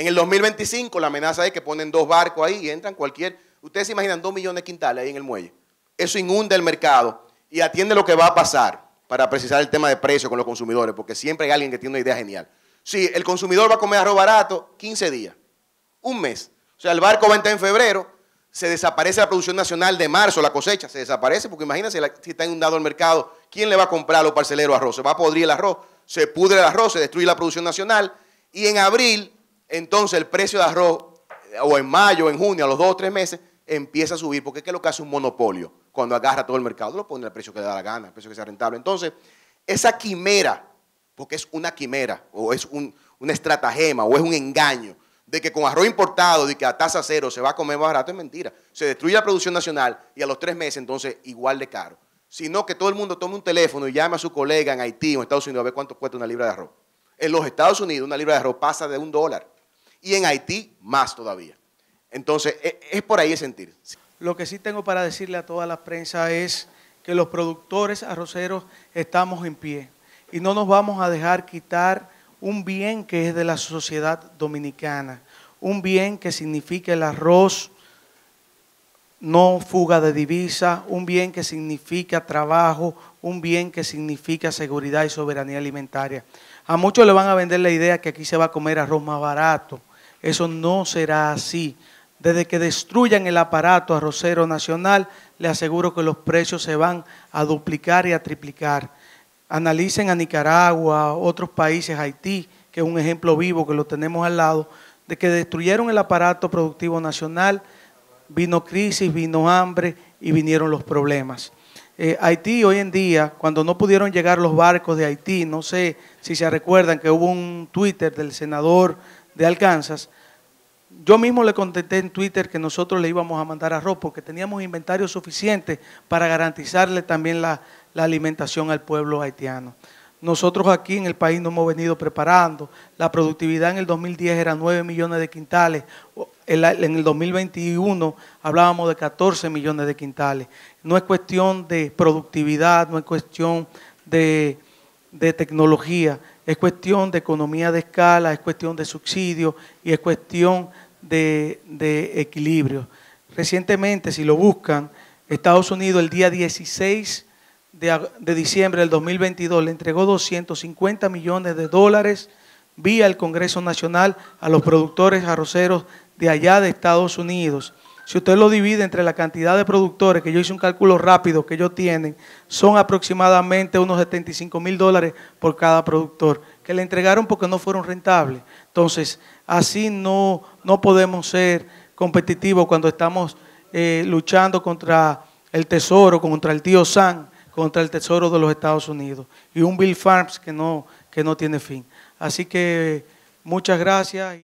En el 2025 la amenaza es que ponen dos barcos ahí y entran cualquier... Ustedes se imaginan dos millones de quintales ahí en el muelle. Eso inunda el mercado y atiende lo que va a pasar para precisar el tema de precio con los consumidores, porque siempre hay alguien que tiene una idea genial. Si el consumidor va a comer arroz barato, 15 días, un mes. O sea, el barco va a entrar en febrero, se desaparece la producción nacional de marzo, la cosecha se desaparece, porque imagínense si está inundado el mercado, ¿quién le va a comprar a los parceleros arroz? Se va a podrir el arroz, se pudre el arroz, se destruye la producción nacional, y en abril entonces el precio de arroz, eh, o en mayo, en junio, a los dos o tres meses, empieza a subir, porque es es lo que hace un monopolio? Cuando agarra todo el mercado, lo pone al precio que le da la gana, al precio que sea rentable. Entonces, esa quimera, porque es una quimera, o es un, estratagema, o es un engaño, de que con arroz importado, de que a tasa cero se va a comer más barato, es mentira. Se destruye la producción nacional y a los tres meses, entonces, igual de caro. Sino que todo el mundo tome un teléfono y llame a su colega en Haití o en Estados Unidos a ver cuánto cuesta una libra de arroz. En los Estados Unidos, una libra de arroz pasa de un dólar y en Haití más todavía. Entonces, e, es por ahí el sentir. Lo que sí tengo para decirle a toda la prensa es que los productores arroceros estamos en pie y no nos vamos a dejar quitar un bien que es de la sociedad dominicana, un bien que significa el arroz, no fuga de divisa, un bien que significa trabajo, un bien que significa seguridad y soberanía alimentaria. A muchos le van a vender la idea que aquí se va a comer arroz más barato, eso no será así. Desde que destruyan el aparato arrocero nacional, le aseguro que los precios se van a duplicar y a triplicar. Analicen a Nicaragua, otros países, Haití, que es un ejemplo vivo que lo tenemos al lado, de que destruyeron el aparato productivo nacional, vino crisis, vino hambre y vinieron los problemas. Eh, Haití hoy en día, cuando no pudieron llegar los barcos de Haití, no sé si se recuerdan que hubo un Twitter del senador de Alcanzas, yo mismo le contesté en Twitter que nosotros le íbamos a mandar arroz porque teníamos inventario suficiente para garantizarle también la, alimentación al pueblo haitiano. Nosotros aquí en el país nos hemos venido preparando. La productividad en el 2010 era 9 millones de quintales. En el 2021 hablábamos de 14 millones de quintales. No es cuestión de productividad, no es cuestión de, de tecnología, es cuestión de economía de escala, es cuestión de subsidio y es cuestión de, equilibrio. Recientemente, si lo buscan, Estados Unidos el día 16 de, de, diciembre del 2022 le entregó 250 millones de dólares vía el Congreso Nacional a los productores arroceros de allá de Estados Unidos. Si usted lo divide entre la cantidad de productores, que yo hice un cálculo rápido que ellos tienen, son aproximadamente unos 75 mil dólares por cada productor, que le entregaron porque no fueron rentables. Entonces, así no, no podemos ser competitivos cuando estamos eh, luchando contra el tesoro, contra el tío San, contra el tesoro de los Estados Unidos. Y un Bill Farms que no, que no tiene fin. Así que muchas gracias.